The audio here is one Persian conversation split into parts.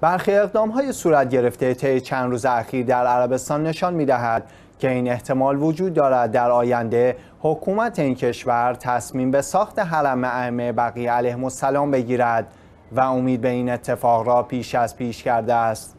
برخی اقدام های صورت گرفته طی چند روز اخیر در عربستان نشان می دهد که این احتمال وجود دارد در آینده حکومت این کشور تصمیم به ساخت حرم ائمه بقی علیهم السلام بگیرد و امید به این اتفاق را پیش از پیش کرده است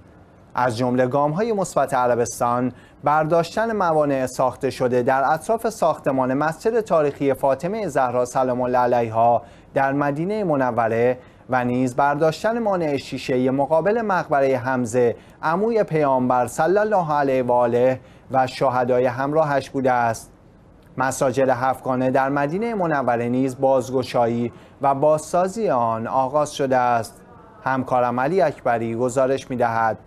از جمله گام های مثبت عربستان برداشتن موانع ساخته شده در اطراف ساختمان مسجد تاریخی فاطمه زهرا سلام الله علیها در مدینه منوره و نیز برداشتن مانع شیشه مقابل مقبره حمزه عموی پیامبر صلی الله علیه و آله و شهدای همراهش بوده است مساجد هفتگانه در مدینه منوره نیز بازگشایی و بازسازی آن آغاز شده است همکارم علی اکبری گزارش دهد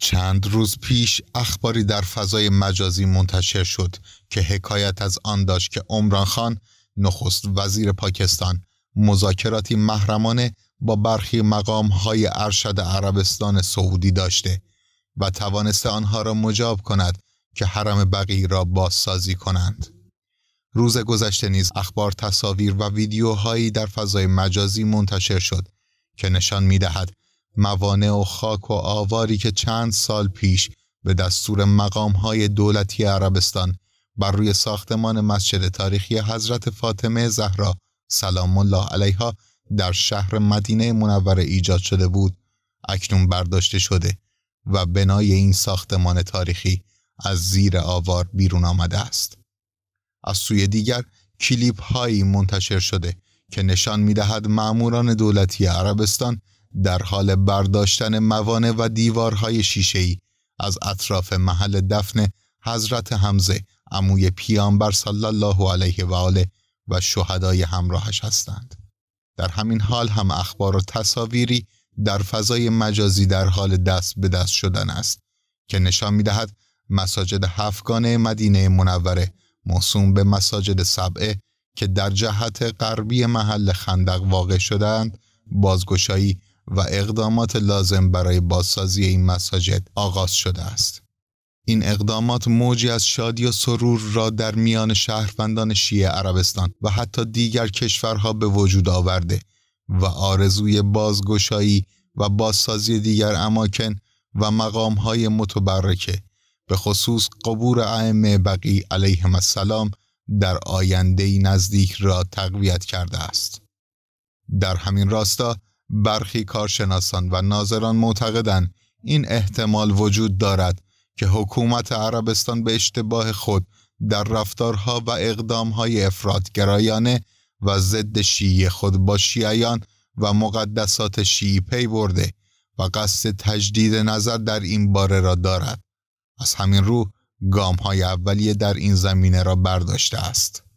چند روز پیش اخباری در فضای مجازی منتشر شد که حکایت از آن داشت که عمران خان نخست وزیر پاکستان مذاکراتی محرمانه با برخی مقام های ارشد عربستان سعودی داشته و توانسته آنها را مجاب کند که حرم بقی را بازسازی کنند. روز گذشته نیز اخبار تصاویر و ویدیوهایی در فضای مجازی منتشر شد که نشان می دهد موانع و خاک و آواری که چند سال پیش به دستور مقام های دولتی عربستان بر روی ساختمان مسجد تاریخی حضرت فاطمه زهرا سلام الله علیها در شهر مدینه منوره ایجاد شده بود اکنون برداشته شده و بنای این ساختمان تاریخی از زیر آوار بیرون آمده است از سوی دیگر کلیپ هایی منتشر شده که نشان می دهد معموران دولتی عربستان در حال برداشتن موانع و دیوارهای شیشه‌ای از اطراف محل دفن حضرت حمزه عموی پیامبر صلی الله علیه و آله و شهدای همراهش هستند در همین حال هم اخبار و تصاویری در فضای مجازی در حال دست به دست شدن است که نشان میدهد مساجد هفتگانه مدینه منوره موسوم به مساجد سبعه که در جهت غربی محل خندق واقع شدند بازگشایی و اقدامات لازم برای بازسازی این مساجد آغاز شده است. این اقدامات موجی از شادی و سرور را در میان شهروندان شیعه عربستان و حتی دیگر کشورها به وجود آورده و آرزوی بازگشایی و بازسازی دیگر اماکن و مقامهای متبرکه به خصوص قبور ائمه بقی علیه السلام در آینده نزدیک را تقویت کرده است. در همین راستا برخی کارشناسان و ناظران معتقدند این احتمال وجود دارد که حکومت عربستان به اشتباه خود در رفتارها و اقدامهای افرادگرایانه و ضد شیعه خود با شیعیان و مقدسات شیعی پی برده و قصد تجدید نظر در این باره را دارد از همین رو گامهای اولیه در این زمینه را برداشته است